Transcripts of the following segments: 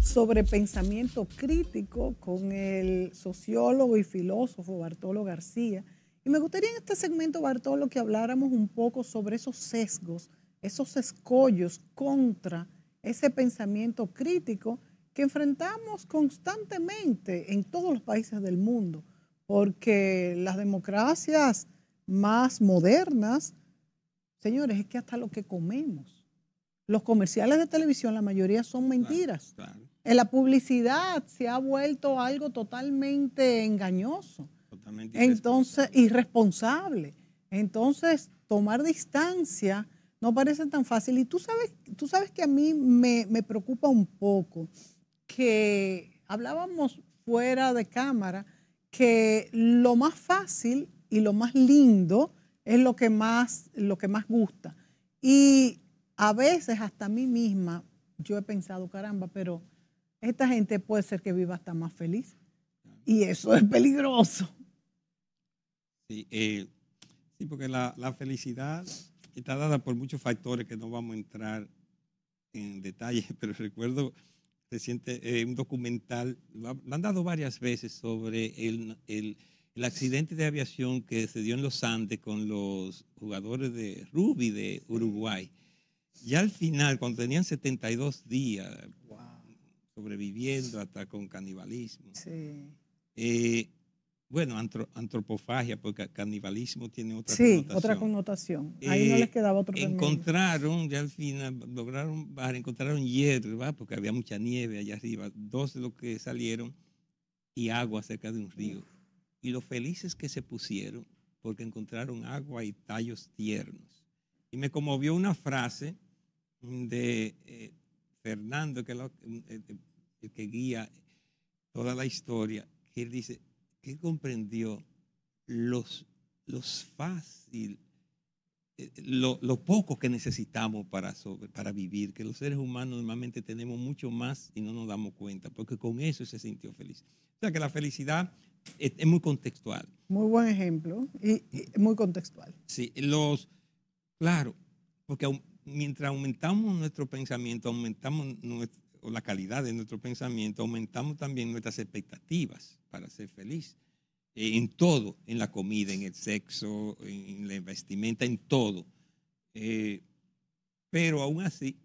sobre pensamiento crítico con el sociólogo y filósofo Bartolo García. Y me gustaría en este segmento, Bartolo, que habláramos un poco sobre esos sesgos, esos escollos contra ese pensamiento crítico que enfrentamos constantemente en todos los países del mundo, porque las democracias más modernas, señores, es que hasta lo que comemos los comerciales de televisión, la mayoría son mentiras. En la publicidad se ha vuelto algo totalmente engañoso. Totalmente Entonces, irresponsable. Entonces, tomar distancia no parece tan fácil. Y tú sabes, tú sabes que a mí me, me preocupa un poco que hablábamos fuera de cámara que lo más fácil y lo más lindo es lo que más, lo que más gusta. Y a veces hasta a mí misma yo he pensado, caramba, pero esta gente puede ser que viva hasta más feliz. Y eso es peligroso. Sí, eh, sí porque la, felicidad está dada por muchos factores que no vamos a entrar en detalle, pero recuerdo reciente eh, un documental, lo han dado varias veces sobre el, el, accidente de aviación que se dio en los Andes con los jugadores de rugby de Uruguay ya al final, cuando tenían 72 días sobreviviendo hasta con canibalismo, eh, bueno, antropofagia, porque canibalismo tiene otra sí, otra connotación. Ahí no eh, les quedaba otro Encontraron, ya al final, lograron bajar, encontraron hierba, porque había mucha nieve allá arriba, dos de los que salieron, y agua cerca de un río. Y lo felices que se pusieron, porque encontraron agua y tallos tiernos. Y me conmovió una frase de eh, Fernando, que es mm, eh, el, que guía toda la historia, que él dice que comprendió los, los fácil, eh, lo, poco que necesitamos para, sobre, para vivir, que los seres humanos normalmente tenemos mucho más y no nos damos cuenta, porque con eso se sintió feliz. O sea que la felicidad es, muy contextual. Muy buen ejemplo y, muy contextual. Sí, los, claro, porque mientras aumentamos nuestro pensamiento, aumentamos la calidad de nuestro pensamiento, aumentamos también nuestras expectativas para ser feliz. Eh, en todo, en la comida, en el sexo, en, la vestimenta, en todo. Eh, pero aún así,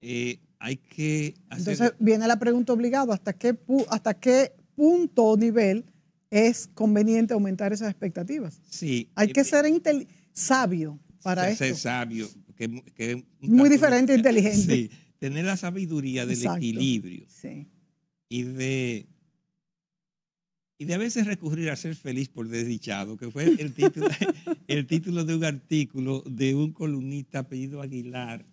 eh, hay que hacer... Entonces viene la pregunta obligada, ¿hasta qué, hasta qué punto o nivel es conveniente aumentar esas expectativas? Sí. Hay que ser sabio para eso. Ser sabio, muy diferente e inteligente. Sí, tener la sabiduría del equilibrio. Y de y de a veces recurrir a ser feliz por desdichado, que fue el título, el título de un artículo de un columnista apellido Aguilar,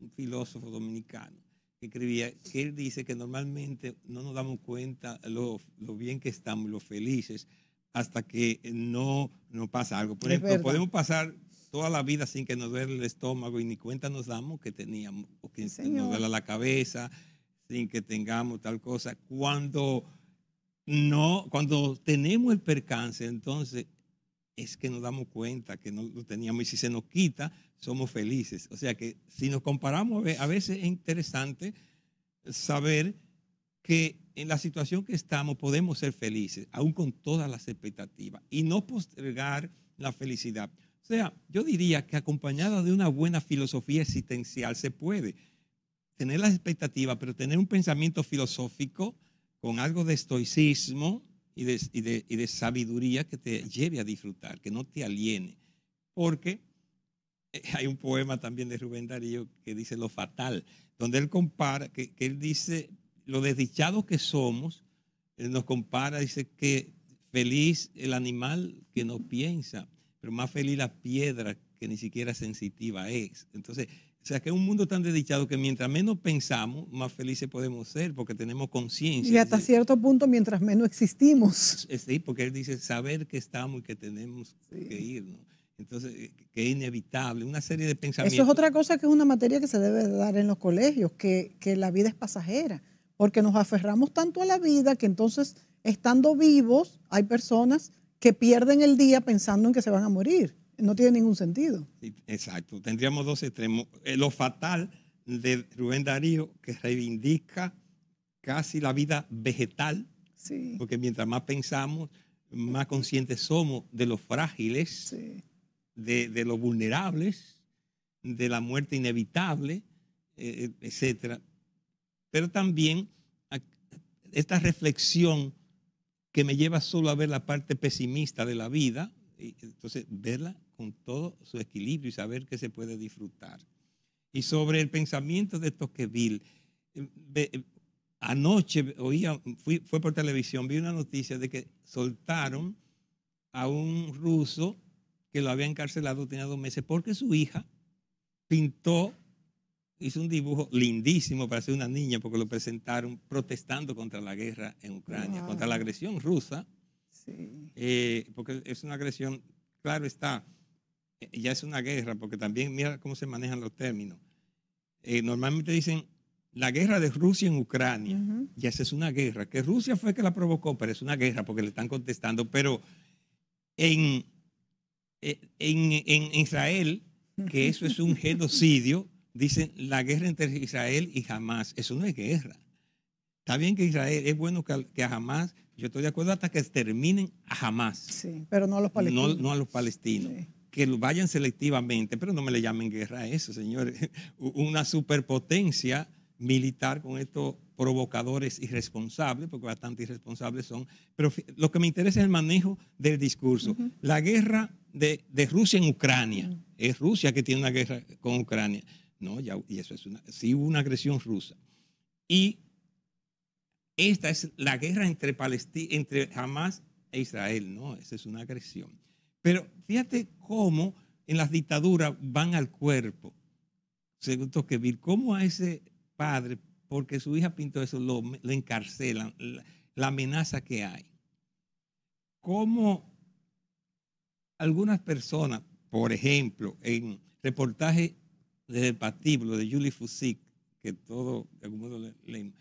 un filósofo dominicano, que escribía que él dice que normalmente no nos damos cuenta lo, bien que estamos, lo felices, hasta que no nos pasa algo. Por ejemplo, podemos pasar toda la vida sin que nos duele el estómago y ni cuenta nos damos que teníamos, o que nos duela la cabeza, sin que tengamos tal cosa. Cuando no, cuando tenemos el percance, entonces es que nos damos cuenta que no lo teníamos y si se nos quita, somos felices. O sea que si nos comparamos, a veces es interesante saber que en la situación que estamos podemos ser felices, aún con todas las expectativas, y no postergar la felicidad. O sea, yo diría que acompañado de una buena filosofía existencial se puede tener las expectativas, pero tener un pensamiento filosófico con algo de estoicismo y de, sabiduría que te lleve a disfrutar, que no te aliene. Porque eh, hay un poema también de Rubén Darío que dice lo fatal, donde él compara, que, que él dice, lo desdichados que somos, él nos compara, dice que feliz el animal que no piensa, pero más feliz la piedra que ni siquiera sensitiva es. Entonces, o sea, que es un mundo tan desdichado que mientras menos pensamos, más felices podemos ser porque tenemos conciencia. Y hasta cierto punto, mientras menos existimos. Eh, sí, porque él dice saber que estamos y que tenemos que irnos. Entonces, eh, que es inevitable, una serie de pensamientos. Eso es otra cosa que es una materia que se debe dar en los colegios, que, que la vida es pasajera, porque nos aferramos tanto a la vida que entonces, estando vivos, hay personas que pierden el día pensando en que se van a morir. No tiene ningún sentido. exacto. Tendríamos dos extremos. Eh, lo fatal de Rubén Darío, que reivindica casi la vida vegetal, porque mientras más pensamos, más conscientes somos de los frágiles, de, de, los vulnerables, de la muerte inevitable, eh, eh, etc. Pero también esta reflexión que me lleva solo a ver la parte pesimista de la vida, y entonces verla con todo su equilibrio y saber que se puede disfrutar. Y sobre el pensamiento de Toqueville, eh, eh, anoche fui, fue por televisión, vi una noticia de que soltaron a un ruso que lo había encarcelado, tenía dos meses, porque su hija pintó hizo un dibujo lindísimo para ser una niña porque lo presentaron protestando contra la guerra en Ucrania, contra la agresión rusa, eh, porque es una agresión, claro está, eh, ya es una guerra, porque también mira cómo se manejan los términos. Eh, normalmente dicen la guerra de Rusia en Ucrania, ya esa es una guerra, que Rusia fue que la provocó, pero es una guerra porque le están contestando, pero en, en, en Israel, que eso es un genocidio, dicen la guerra entre Israel y Hamas. Eso no es guerra. Está bien que Israel, es bueno que, a Hamas, yo estoy de acuerdo hasta que terminen a Hamas. Sí, pero no a los palestinos. No, a los palestinos. Que vayan selectivamente, pero no me le llamen guerra a eso, señores. Una superpotencia militar con estos provocadores irresponsables, porque bastante irresponsables son. Pero lo que me interesa es el manejo del discurso. La guerra de, Rusia en Ucrania. Es Rusia que tiene una guerra con Ucrania. No, y eso es una, sí una agresión rusa. Y esta es la guerra entre, Palestina, entre Hamas e Israel, ¿no? Esa es una agresión. Pero fíjate cómo en las dictaduras van al cuerpo. Según Tocqueville, ¿cómo a ese padre, porque su hija pintó eso, lo, encarcelan, la, la amenaza que hay? ¿Cómo algunas personas, por ejemplo, en reportajes desde el patíbulo de Julie Fusik, que todo, de algún modo, le,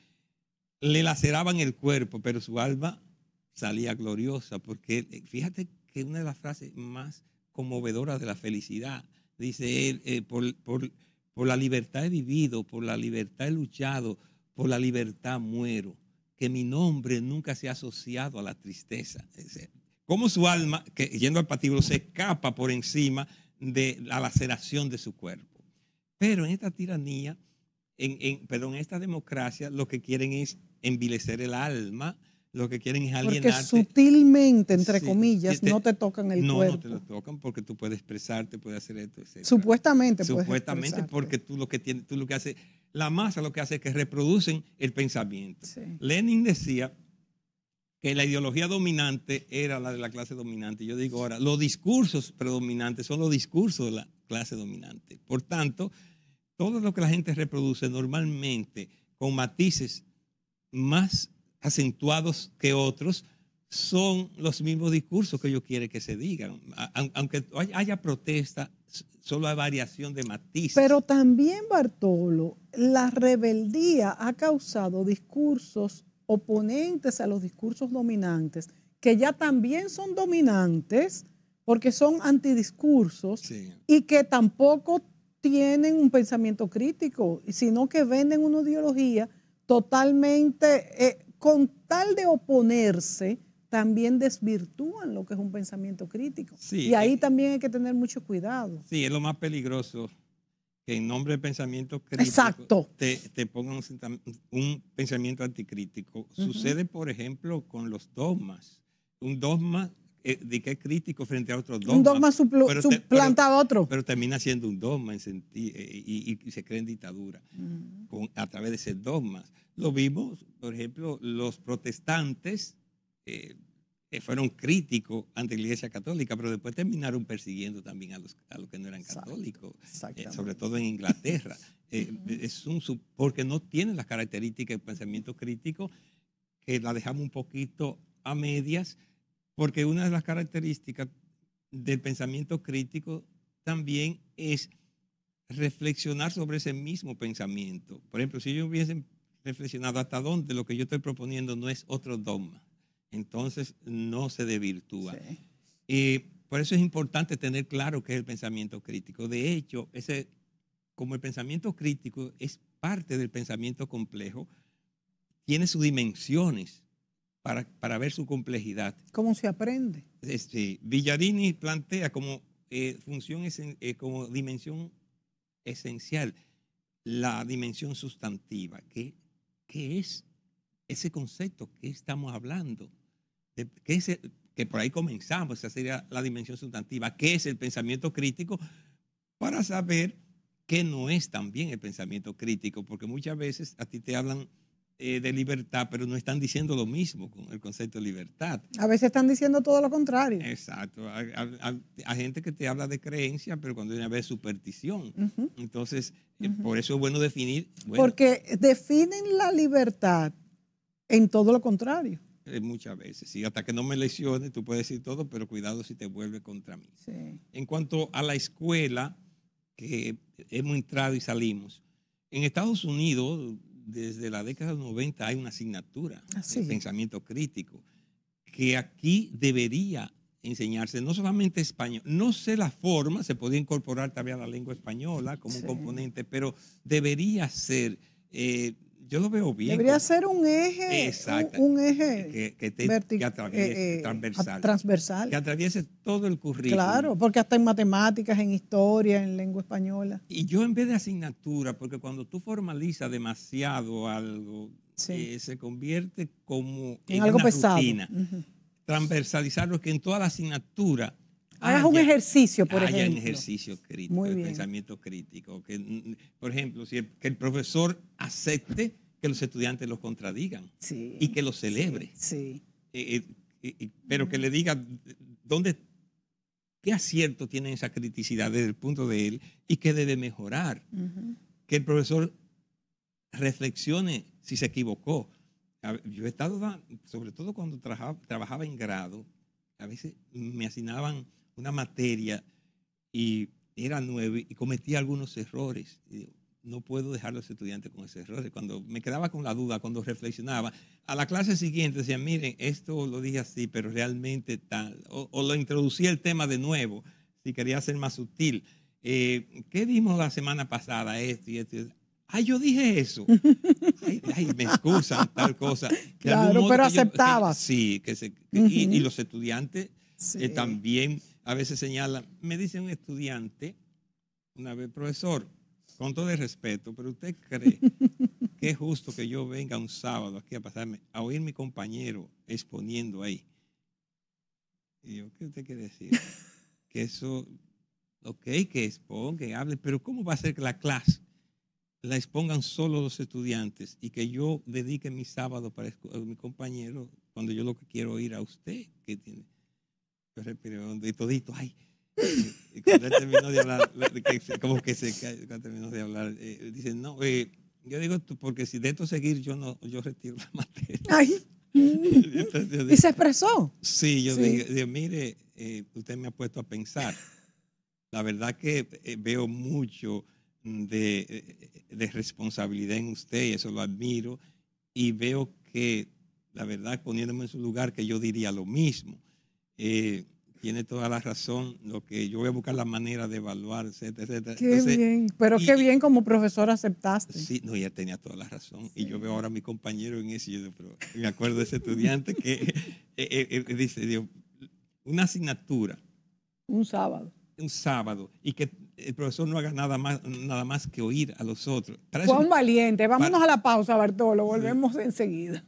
le, laceraban el cuerpo, pero su alma salía gloriosa, porque eh, fíjate que una de las frases más conmovedoras de la felicidad, dice él, eh, por, la libertad he vivido, por la libertad he luchado, por la libertad muero, que mi nombre nunca se ha asociado a la tristeza. Como su alma, que yendo al patíbulo, se escapa por encima de la laceración de su cuerpo. Pero en esta tiranía, en, en, perdón, en esta democracia, lo que quieren es envilecer el alma, lo que quieren es alienarte. Porque sutilmente, entre comillas, este, no te tocan el no, No, no te lo tocan porque tú puedes expresarte, puedes hacer esto, etc. Supuestamente, Supuestamente porque tú lo que tienes, tú lo que haces, la masa lo que hace es que reproducen el pensamiento. Lenin decía que la ideología dominante era la de la clase dominante. Yo digo ahora, los discursos predominantes son los discursos de la, clase dominante. Por tanto, todo lo que la gente reproduce normalmente con matices más acentuados que otros son los mismos discursos que ellos quieren que se digan. Aunque haya protesta, solo hay variación de matices. Pero también, Bartolo, la rebeldía ha causado discursos oponentes a los discursos dominantes, que ya también son dominantes, porque son antidiscursos y que tampoco tienen un pensamiento crítico, sino que venden una ideología totalmente, eh, con tal de oponerse, también desvirtúan lo que es un pensamiento crítico. y ahí eh, también hay que tener mucho cuidado. Sí, es lo más peligroso que en nombre de pensamiento crítico Te, pongan un, pensamiento anticrítico. Sucede, por ejemplo, con los dogmas. Un dogma eh, de que es crítico frente a otros dogmas. Un dogma suplanta a otro. Pero termina siendo un dogma en sentido, eh, y, se cree en dictadura mm. con, a través de ese dogma. Lo vimos, por ejemplo, los protestantes eh, fueron críticos ante la Iglesia Católica, pero después terminaron persiguiendo también a los, a los que no eran católicos, eh, sobre todo en Inglaterra. es un, porque no tienen las características del pensamiento crítico que la dejamos un poquito a medias porque una de las características del pensamiento crítico también es reflexionar sobre ese mismo pensamiento. Por ejemplo, si yo hubiese reflexionado hasta dónde lo que yo estoy proponiendo no es otro dogma, entonces no se desvirtúa. Y por eso es importante tener claro qué es el pensamiento crítico. De hecho, ese, como el pensamiento crítico es parte del pensamiento complejo, tiene sus dimensiones para, ver su complejidad. ¿Cómo se aprende? Este, Villarini plantea como eh, función eh, como dimensión esencial la dimensión sustantiva. ¿Qué, es ese concepto? que estamos hablando? De, que por ahí comenzamos, esa sería la dimensión sustantiva. ¿Qué es el pensamiento crítico? Para saber qué no es también el pensamiento crítico, porque muchas veces a ti te hablan eh, de libertad, pero no están diciendo lo mismo con el concepto de libertad. A veces están diciendo todo lo contrario. Exacto. Hay gente que te habla de creencia, pero cuando viene a ver superstición. Entonces, eh, por eso es bueno definir. Porque definen la libertad en todo lo contrario. Eh, muchas veces, sí. Hasta que no me lesiones, tú puedes decir todo, pero cuidado si te vuelve contra mí. En cuanto a la escuela, que hemos entrado y salimos. En Estados Unidos, desde la década de los 90 hay una asignatura de pensamiento crítico que aquí debería enseñarse no solamente español, no sé la forma, se podría incorporar también a la lengua española como un componente, pero debería ser eh, yo lo veo bien. Debería ser un eje, un, un, eje que, que eh, eh, transversal, Que atraviese todo el currículum. Claro, porque hasta en matemáticas, en historia, en lengua española. Y yo en vez de asignatura, porque cuando tú formalizas demasiado algo, eh, se convierte como en, algo una pesado. rutina. Transversalizarlo que en toda la asignatura Hagas un ejercicio, por ejemplo. un ejercicio crítico, El pensamiento crítico. Que, mm, por ejemplo, si que el profesor acepte que los estudiantes los contradigan y que los celebre. Sí. Eh, eh, eh, pero que le diga dónde, qué acierto tiene esa criticidad desde el punto de él y qué debe mejorar. Que el profesor reflexione si se equivocó. Yo he estado, sobre todo cuando trabajaba, trabajaba en grado, a veces me asignaban una materia y era nueve y cometía algunos errores. no puedo dejar a los estudiantes con esos errores. Cuando me quedaba con la duda, cuando reflexionaba, a la clase siguiente decía, miren, esto lo dije así, pero realmente tal. O, lo introducía el tema de nuevo, si quería ser más sutil. Eh, ¿Qué vimos la semana pasada? Esto y esto. Ay, ah, yo dije eso. Ay, me excusan, tal cosa. claro, pero aceptaba. sí, que se, y, los estudiantes eh, también a veces señala, Me dice un estudiante, una vez, profesor, con todo el respeto, pero usted cree que es justo que yo venga un sábado aquí a pasarme, a oír mi compañero exponiendo ahí. Y yo, ¿qué usted quiere decir? Que eso, ok, que exponga, que hable, pero ¿cómo va a ser que la clase la expongan solo los estudiantes y que yo dedique mi sábado para mi compañero cuando yo lo que quiero oír a usted? Que tiene? Yo respiro y todito, ay. Y cuando terminó de hablar, como que se cae, cuando terminó de hablar, eh, dice, no, eh, yo digo, porque si de esto seguir, yo no, yo retiro la materia. Ay. y se expresó. Sí, yo digo, mire, eh, usted me ha puesto a pensar. La verdad que veo mucho de, de responsabilidad en usted y eso lo admiro. Y veo que, la verdad, poniéndome en su lugar, que yo diría lo mismo. Eh, tiene toda la razón, lo que yo voy a buscar la manera de evaluar, etcétera, bien, pero qué bien como profesor aceptaste. Sí, no, ella tenía toda la razón. Y yo veo ahora a mi compañero en ese pero me acuerdo de ese estudiante que eh, eh, dice, una asignatura. Un sábado. Un sábado, y que el profesor no haga nada más, nada más que oír a los otros. Juan Valiente, vámonos a la pausa, Bartolo, volvemos enseguida.